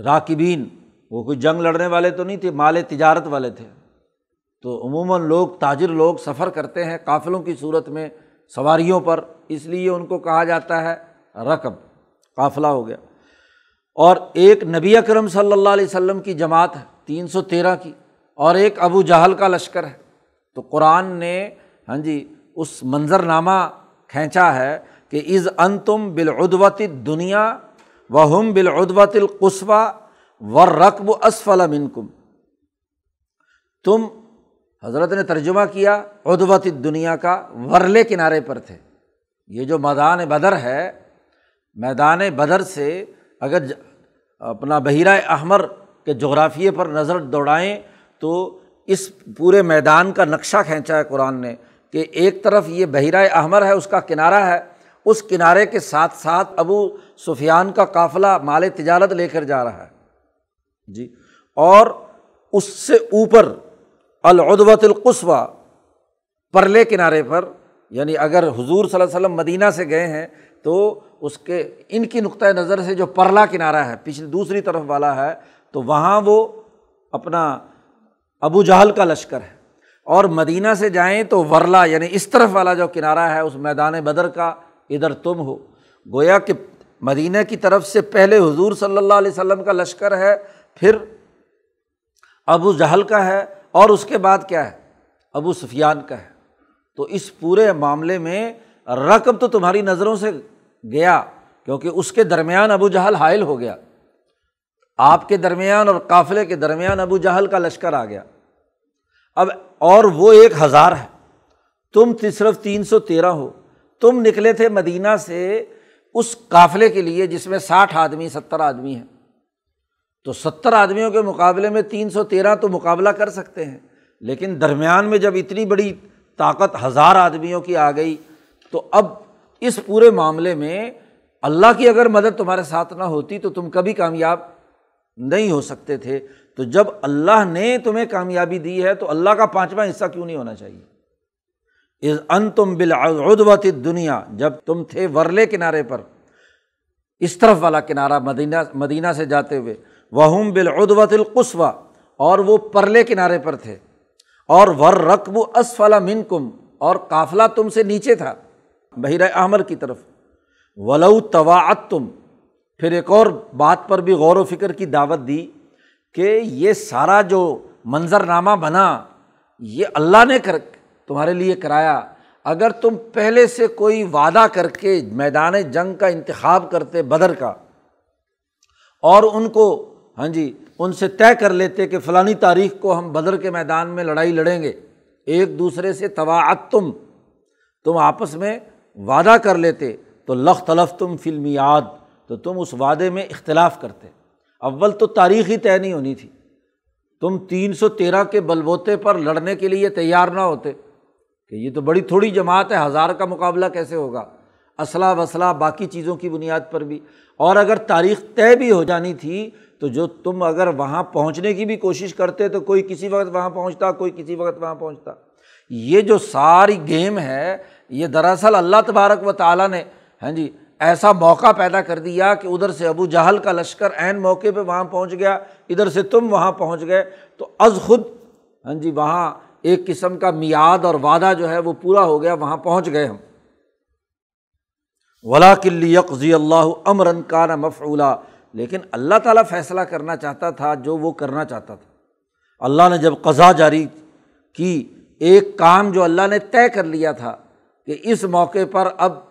राकिबीन वो कोई जंग लड़ने वाले तो नहीं थे माल तजारत वाले थे तो उमूमा लोग ताजर लोग सफ़र करते हैं काफ़िलों की सूरत में सवारीयों पर इसलिए उनको कहा जाता है रकब काफ़िला हो गया और एक नबी अकरम सल्लल्लाहु अलैहि की जमात है तेरह की और एक अबू जहल का लश्कर है तो कुरान ने हाँ जी उस मंजरनामा खींचा है कि इज़ तुम बिलउदवत दुनिया व हम बिलउदवतलकस्वा व रकब असफल मिनकुम तुम हज़रत ने तर्जुमा किया उदवत दुनिया का वरले किनारे पर थे ये जो मैदान बदर है मैदान बदर से अगर अपना बहिरा अहमर के जोग्राफिए पर नज़र दौड़ाएँ तो इस पूरे मैदान का नक्शा खींचा है कुरान ने कि एक तरफ ये बहरा अहमर है उसका किनारा है उस किनारे के साथ साथ अबू सुफियान का काफिला माल तजारत लेकर जा रहा है जी और उससे ऊपर अलदवतुलकस्वा परले किनारे पर यानी अगर हुजूर सल्लल्लाहु अलैहि वसल्लम मदीना से गए हैं तो उसके इनकी नुक़ नज़र से जो परला किनारा है पिछली दूसरी तरफ वाला है तो वहाँ वो अपना अबू जहल का लश्कर है और मदीना से जाएं तो वरला यानी इस तरफ वाला जो किनारा है उस मैदान बदर का इधर तुम हो गोया कि मदीना की तरफ से पहले हुजूर सल्लल्लाहु अलैहि वसल्लम का लश्कर है फिर अबू जहल का है और उसके बाद क्या है अबू सुफियान का है तो इस पूरे मामले में रकम तो तुम्हारी नज़रों से गया क्योंकि उसके दरमियान अबू जहल हायल हो गया आपके दरमियान और काफ़िले के दरमियान अबू जहल का लश्कर आ गया अब और वो एक हज़ार है तुम सिर्फ तीन सौ तेरह हो तुम निकले थे मदीना से उस काफ़िले के लिए जिसमें साठ आदमी सत्तर आदमी हैं तो सत्तर आदमियों के मुकाबले में तीन सौ तेरह तो मुकाबला कर सकते हैं लेकिन दरमियान में जब इतनी बड़ी ताकत हज़ार आदमियों की आ गई तो अब इस पूरे मामले में अल्लाह की अगर मदद तुम्हारे साथ ना होती तो तुम कभी कामयाब नहीं हो सकते थे तो जब अल्लाह ने तुम्हें कामयाबी दी है तो अल्लाह का पाँचवा हिस्सा क्यों नहीं होना चाहिए इस अन तुम बिलवत दुनिया जब तुम थे वरले किनारे पर इस तरफ वाला किनारा मदीना मदीना से जाते हुए वहम बिलउदवतुलकस्वा और वो परले किनारे पर थे और वर रकब असफला कुम और काफिला तुम से नीचे था बहिर अहमर की तरफ वलऊ तवात तुम फिर एक और बात पर भी गौर वफिक्र की दावत दी कि ये सारा जो मंजरनामा बना ये अल्लाह ने कर तुम्हारे लिए कराया अगर तुम पहले से कोई वादा करके मैदान जंग का इंतखब करते बदर का और उनको हाँ जी उनसे तय कर लेते कि फ़लानी तारीख को हम बदर के मैदान में लड़ाई लड़ेंगे एक दूसरे से तवात तुम तुम आपस में वादा कर लेते तो लख तलफ तुम फिल्मियाद तो तुम उस वादे में इख्तलाफ करते अव्वल तो तारीख ही तय नहीं होनी थी तुम तीन सौ तेरह के बलबोते पर लड़ने के लिए तैयार ना होते कि ये तो बड़ी थोड़ी जमात है हज़ार का मुकाबला कैसे होगा असला वसला बाकी चीज़ों की बुनियाद पर भी और अगर तारीख तय भी हो जानी थी तो जो तुम अगर वहाँ पहुँचने की भी कोशिश करते तो कोई किसी वक्त वहाँ पहुँचता कोई किसी वक्त वहाँ पहुँचता ये जो सारी गेम है ये दरअसल अल्लाह तबारक व ताली ने हाँ जी ऐसा मौका पैदा कर दिया कि उधर से अबू जहल का लश्कर एन मौके पे वहाँ पहुँच गया इधर से तुम वहाँ पहुँच गए तो अज़ खुद हाँ जी वहाँ एक किस्म का मियाद और वादा जो है वो पूरा हो गया वहाँ पहुँच गए हम वला किल्ली यकजी अल्लाह अमरन काना मफ़ूला लेकिन अल्लाह ताला फैसला करना चाहता था जो वो करना चाहता था अल्लाह ने जब कज़ा जारी की एक काम जो अल्लाह ने तय कर लिया था कि इस मौके पर अब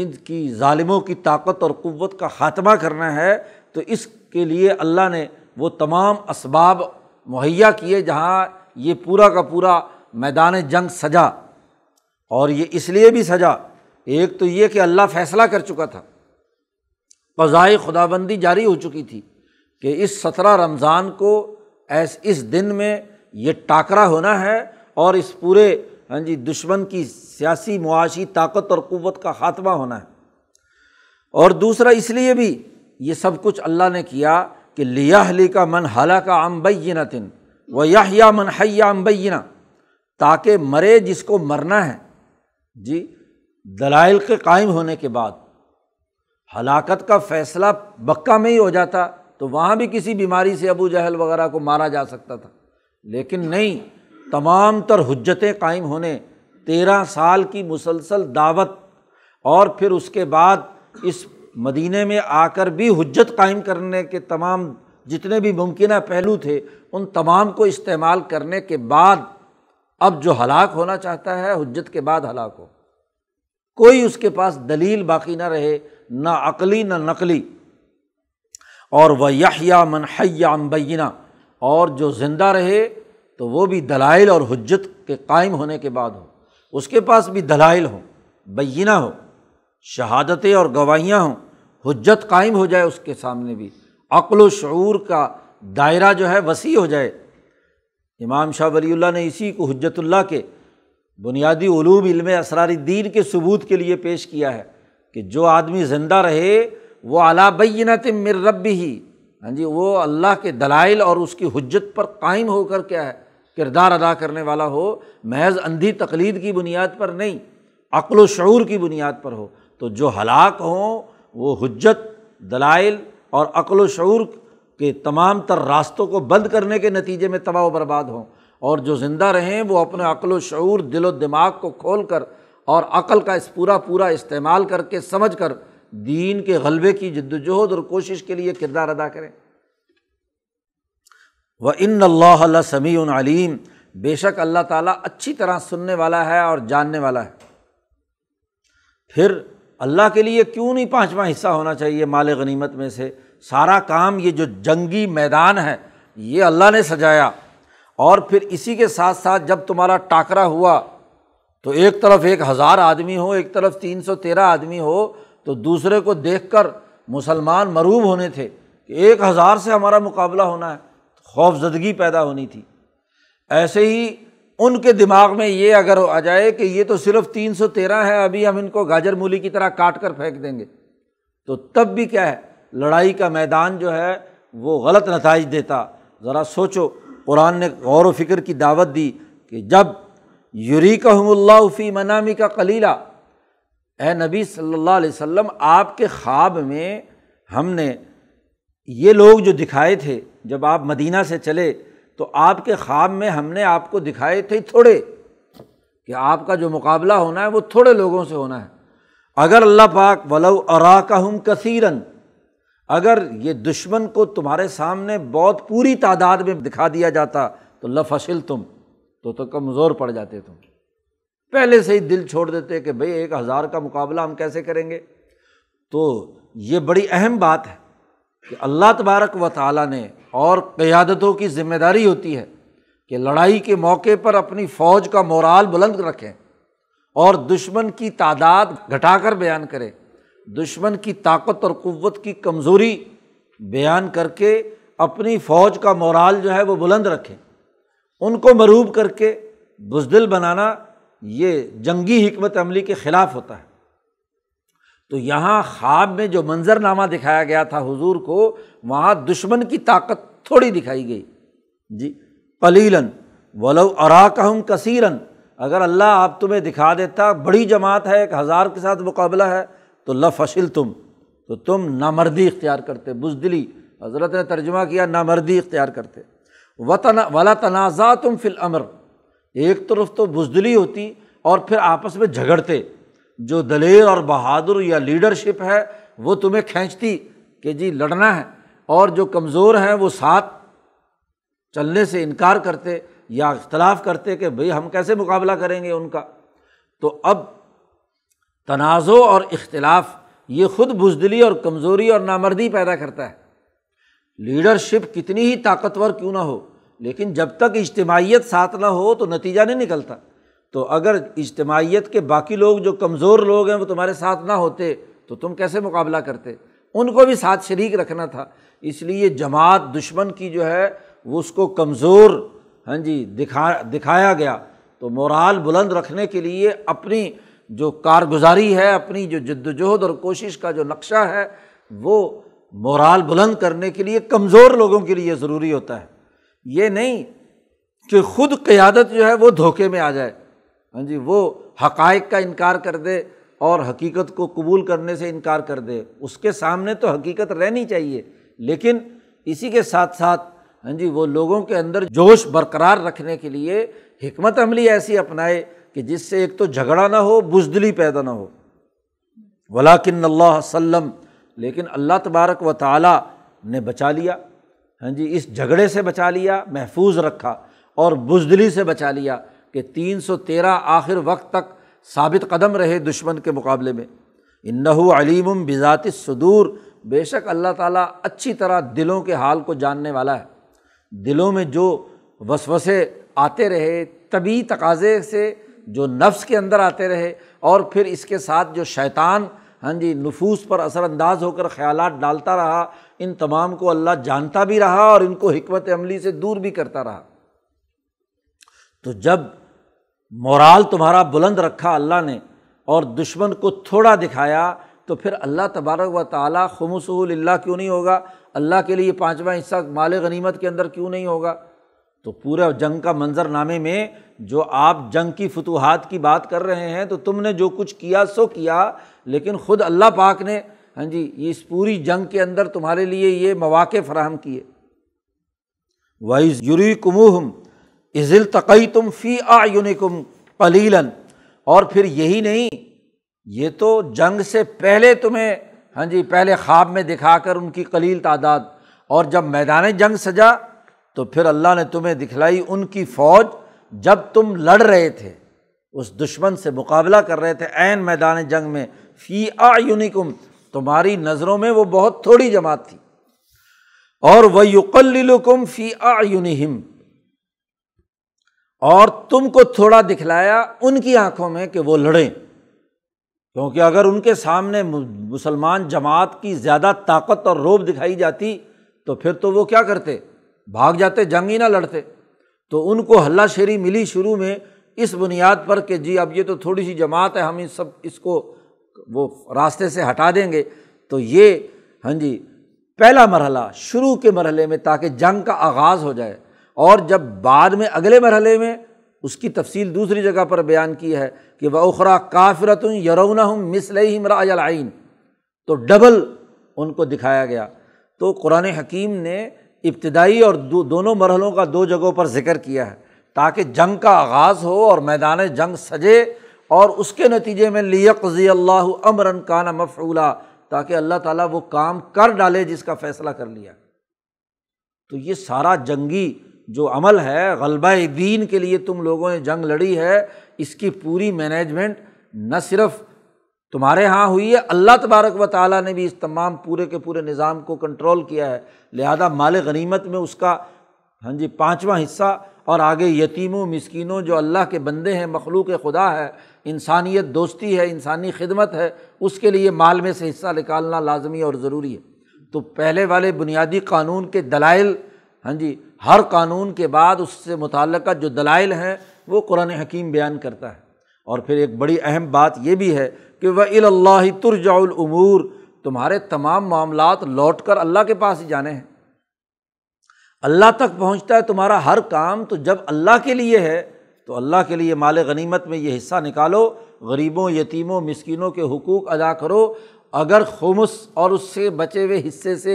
इनकी ालिमों की ताकत और क़वत का ख़ात्मा करना है तो इसके लिए अल्लाह ने वो तमाम इसबाब मुहैया किए जहाँ ये पूरा का पूरा मैदान जंग सजा और ये इसलिए भी सजा एक तो ये कि अल्लाह फ़ैसला कर चुका था क़ज़ाए खुदाबंदी जारी हो चुकी थी कि इस सत्रह रमज़ान को ऐस इस दिन में ये टाकरा होना है और इस पूरे हाँ जी दुश्मन की सियासी मुआशी ताकत और क़वत का खात्मा होना है और दूसरा इसलिए भी ये सब कुछ अल्लाह ने किया कि लिया हली का मन हला का अम्बैना तिन व या मन हैया अम्बैना ताकि मरे जिसको मरना है जी दलाइल के कायम होने के बाद हलाकत का फैसला बक्का में ही हो जाता तो वहाँ भी किसी बीमारी से अबू जहल वगैरह को मारा जा सकता था लेकिन नहीं तमाम तर हजतें कायम होने तेरह साल की मुसलसल दावत और फिर उसके बाद इस मदीने में आकर भी हजत कायम करने के तमाम जितने भी मुमकिन पहलू थे उन तमाम को इस्तेमाल करने के बाद अब जो हलाक होना चाहता है हजत के बाद हलाक हो कोई उसके पास दलील बाकी ना रहे ना अकली ना नकली और वह याहिया मनहैया अम्बैना और जो ज़िंदा रहे तो वो भी दलाइल और हजत के कायम होने के बाद हो उसके पास भी दलाइल हो बैना हो शहादतें और गवाहियाँ हों हजत कायम हो जाए उसके सामने भी अक्ल शूर का दायरा जो है वसी हो जाए इमाम शाह वलील्ला ने इसी को हजतुल्ला के बुनियादी ूब इल्म असरारद्दीन के सबूत के लिए पेश किया है कि जो आदमी ज़िंदा रहे वो अला बैनत मिर रबी ही हाँ जी वो अल्लाह के दलाइल और उसकी हजत पर कायम होकर क्या है किरदार अदा करने वाला हो महज अंधी तकलीद की बुनियाद पर नहीं अक्ल शूर की बुनियाद पर हो तो जो हलाक हों वो हजत दलाइल और अक्ल शूर के तमाम तर रास्तों को बंद करने के नतीजे में तबाह बर्बाद हों और जो ज़िंदा रहें वो अपने अक्ल शूर दिलो दिमाग को खोल कर और अक़ल का इस पूरा पूरा इस्तेमाल करके समझ कर दीन के गलबे की जद्दोजहद और कोशिश के लिए किरदार अदा करें व इन अल्लाह समी अलीम बेशक अल्लाह ताला अच्छी तरह सुनने वाला है और जानने वाला है फिर अल्लाह के लिए क्यों नहीं पाँचवा हिस्सा होना चाहिए माल गनीमत में से सारा काम ये जो जंगी मैदान है ये अल्लाह ने सजाया और फिर इसी के साथ साथ जब तुम्हारा टाकरा हुआ तो एक तरफ एक हज़ार आदमी हो एक तरफ तीन सौ तेरह आदमी हो तो दूसरे को देख कर मुसलमान मरूब होने थे कि एक हज़ार से हमारा मुकाबला होना है खौफ़जदगी पैदा होनी थी ऐसे ही उनके दिमाग में ये अगर आ जाए कि ये तो सिर्फ तीन सौ तेरह है अभी हम इनको गाजर मूली की तरह काट कर फेंक देंगे तो तब भी क्या है लड़ाई का मैदान जो है वो गलत नतज देता ज़रा सोचो कुरान ने गौर व फिक्र की दावत दी कि जब का हमल्लाफ़ी मनामी का कलीला ए नबी सल्ला अलैहि वसल्लम आपके ख्वाब में हमने ये लोग जो दिखाए थे जब आप मदीना से चले तो आपके ख्वाब में हमने आपको दिखाए थे थोड़े कि आपका जो मुकाबला होना है वो थोड़े लोगों से होना है अगर अल्लाह पाक वलव अरा का हम कसीरन अगर ये दुश्मन को तुम्हारे सामने बहुत पूरी तादाद में दिखा दिया जाता तो लफसिल तुम तो तो कमज़ोर पड़ जाते तुम पहले से ही दिल छोड़ देते कि भाई एक हज़ार का मुकाबला हम कैसे करेंगे तो ये बड़ी अहम बात है कि अल्लाह तबारक व ताली ने और क़्यादतों की ज़िम्मेदारी होती है कि लड़ाई के मौके पर अपनी फ़ौज का मोराल बुलंद रखें और दुश्मन की तादाद घटा कर बयान करें दुश्मन की ताकत और क़वत की कमज़ोरी बयान करके अपनी फ़ौज का मोराल जो है वो बुलंद रखें उनको मरूब करके बुजदिल बनाना ये जंगी हमत अमली के ख़िलाफ़ होता है तो यहाँ ख्वाब में जो मंज़रनामा दिखाया गया था हुजूर को वहाँ दुश्मन की ताकत थोड़ी दिखाई गई जी कलीलन वलो अरा कहूँ कसीरन अगर अल्लाह आप तुम्हें दिखा देता बड़ी जमात है एक हज़ार के साथ मुकाबला है तो लफशिल तुम तो तुम नामर्दी इख्तियार करते बुजदिली हज़रत ने तर्जुमा किया नामर्दी इख्तियार करते व वतना वाला तनाज़ा तुम फिल अमर एक तरफ तो बुजदली होती और फिर आपस में झगड़ते जो दलेर और बहादुर या लीडरशिप है वो तुम्हें खींचती कि जी लड़ना है और जो कमज़ोर हैं वो साथ चलने से इनकार करते या अख्तलाफ करते कि भाई हम कैसे मुकाबला करेंगे उनका तो अब तनाज़ों और इख्तलाफ ये ख़ुद बुजदली और कमज़ोरी और नामर्दी पैदा करता है लीडरशिप कितनी ही ताकतवर क्यों ना हो लेकिन जब तक इज्तमाहीत साथ ना हो तो नतीजा नहीं निकलता तो अगर इज्तमाहीत के बाकी लोग जो कमज़ोर लोग हैं वो तुम्हारे साथ ना होते तो तुम कैसे मुकाबला करते उनको भी साथ शरीक रखना था इसलिए जमात दुश्मन की जो है वो उसको कमज़ोर हाँ जी दिखा दिखाया गया तो मोराल बुलंद रखने के लिए अपनी जो कारगुजारी है अपनी जो जद्दोजहद और कोशिश का जो नक्शा है वो मोराल बुलंद करने के लिए कमज़ोर लोगों के लिए ज़रूरी होता है ये नहीं कि खुद क़्यादत जो है वो धोखे में आ जाए हाँ जी वो हक़ाइक का इनकार कर दे और हकीकत को कबूल करने से इनकार कर दे उसके सामने तो हकीकत रहनी चाहिए लेकिन इसी के साथ साथ हाँ जी वो लोगों के अंदर जोश बरकरार रखने के लिए हमत अमली ऐसी अपनाए कि जिससे एक तो झगड़ा ना हो बुजदली पैदा ना हो वलाकिन अल्लाह सल्लम लेकिन अल्लाह तबारक व ताली ने बचा लिया हाँ जी इस झगड़े से बचा लिया महफूज रखा और बुजदली से बचा लिया कि तीन सौ तेरह आखिर वक्त तक साबित कदम रहे दुश्मन के मुकाबले में इन्नहु अलीम बिजात सदूर बेशक अल्लाह ताली अच्छी तरह दिलों के हाल को जानने वाला है दिलों में जो वसवसे आते रहे तभी तकाजे से जो नफ्स के अंदर आते रहे और फिर इसके साथ जो शैतान हाँ जी नफूस पर असरअंदाज होकर ख्याल डालता रहा इन तमाम को अल्लाह जानता भी रहा और इनको हमत अमली से दूर भी करता रहा तो जब मोराल तुम्हारा बुलंद रखा अल्लाह ने और दुश्मन को थोड़ा दिखाया तो फिर अल्लाह तबारक व ताली खमसल्ला क्यों नहीं होगा अल्लाह के लिए पाँचवा हिस्सा माल गनीमत के अंदर क्यों नहीं होगा तो पूरे जंग का मंजरनामे में जो आप जंग की फतूहत की बात कर रहे हैं तो तुमने जो कुछ किया सो किया लेकिन ख़ुद अल्लाह पाक ने हाँ जी ये इस पूरी जंग के अंदर तुम्हारे लिए ये मौाक फ़राहम किए वाइज युरी कुमूहम इज़िल तकई तुम फ़ी आयुनिकुम कलीलन और फिर यही नहीं ये तो जंग से पहले तुम्हें हाँ जी पहले ख्वाब में दिखाकर उनकी कलील तादाद और जब मैदान जंग सजा तो फिर अल्लाह ने तुम्हें दिखलाई उनकी फ़ौज जब तुम लड़ रहे थे उस दुश्मन से मुकाबला कर रहे थे ऐन मैदान जंग में फ़ी आ यूनिकुम तुम्हारी नज़रों में वो बहुत थोड़ी जमात थी और वह युकल्लुकुम फ़ी आ यूनिम और तुमको थोड़ा दिखलाया उनकी आंखों में कि वो लड़ें क्योंकि अगर उनके सामने मुसलमान जमात की ज़्यादा ताकत और रोब दिखाई जाती तो फिर तो वो क्या करते भाग जाते जंग ही ना लड़ते तो उनको हल्ला शेरी मिली शुरू में इस बुनियाद पर कि जी अब ये तो थोड़ी सी जमात है हम इस सब इसको वो रास्ते से हटा देंगे तो ये हाँ जी पहला मरहला शुरू के मरहले में ताकि जंग का आगाज़ हो जाए और जब बाद में अगले मरहले में उसकी तफसील दूसरी जगह पर बयान की है कि वह उखरा काफिरत यरौन मिसलम राजन तो डबल उनको दिखाया गया तो कुरान हकीम ने इब्तदाई और दो, दोनों मरहलों का दो जगहों पर जिक्र किया है ताकि जंग का आगाज़ हो और मैदान जंग सजे और उसके नतीजे में लियकज़ी अल्लाह अमरन काना मफ़ूला ताकि अल्लाह ताला वो काम कर डाले जिसका फ़ैसला कर लिया तो ये सारा जंगी जो अमल है गलबा दीन के लिए तुम लोगों ने जंग लड़ी है इसकी पूरी मैनेजमेंट न सिर्फ तुम्हारे यहाँ हुई है अल्लाह तबारक व ताली ने भी इस तमाम पूरे के पूरे निज़ाम को कंट्रोल किया है लिहाजा माल गनीमत में उसका हाँ जी पाँचवा हिस्सा और आगे यतीमों मस्किनों जो अल्लाह के बंदे हैं मखलूक खुदा है इंसानियत दोस्ती है इंसानी खिदमत है उसके लिए माल में से हिस्सा निकालना लाजमी और ज़रूरी है तो पहले वाले बुनियादी कानून के दलाइल हाँ जी हर कानून के बाद उससे मुतल जो दलाइल हैं वो कुरान हकीम बयान करता है और फिर एक बड़ी अहम बात यह भी है कि वह अल्लाह तुरजाउलूर तुम्हारे तमाम मामला लौट कर अल्लाह के पास ही जाने हैं अल्लाह तक पहुँचता है तुम्हारा हर काम तो जब अल्लाह के लिए है तो अल्लाह के लिए माल गनीमत में ये हिस्सा निकालो गरीबों यतीमों मिसकीनों के हकूक़ अदा करो अगर खमस और उससे बचे हुए हिस्से से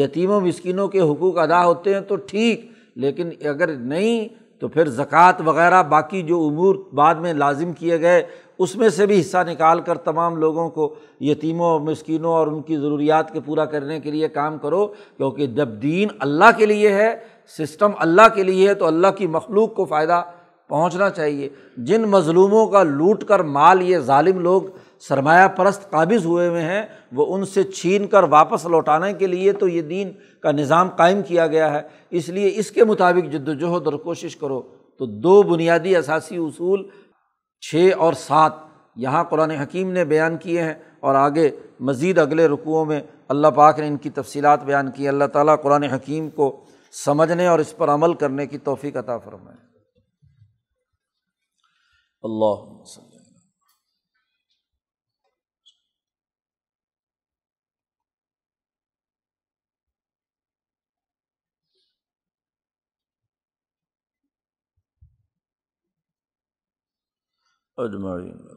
यतीमों मिसकीनों के हकूक़ अदा होते हैं तो ठीक लेकिन अगर नहीं तो फिर ज़क़़त वग़ैरह बाकी जो अमूर बाद में लाजिम किए गए उसमें से भी हिस्सा निकाल कर तमाम लोगों को यतीमों और मस्किनों और उनकी ज़रूरियात के पूरा करने के लिए काम करो क्योंकि जब दीन अल्लाह के लिए है सिस्टम अल्लाह के लिए है तो अल्लाह की मखलूक को फ़ायदा पहुँचना चाहिए जिन मज़लूमों का लूट कर माल ये ालिम लोग सरमाया परस्त काबिज़ हुए हुए हैं वो उनसे छीन कर वापस लौटाने के लिए तो ये दीन का निज़ाम कायम किया गया है इसलिए इसके मुताबिक जद्दोजहद और कोशिश करो तो दो बुनियादी असासी उसूल छः और सात यहाँ कुरान हकीम ने बयान किए हैं और आगे मज़ीद अगले रुकुओं में अल्लाह पाक ने इनकी तफसीत बयान की अल्लाह ताली कुरान हकीम को समझने और इस पर अमल करने की तोफ़ी अता फ़रमाए اللهم صل أجمعين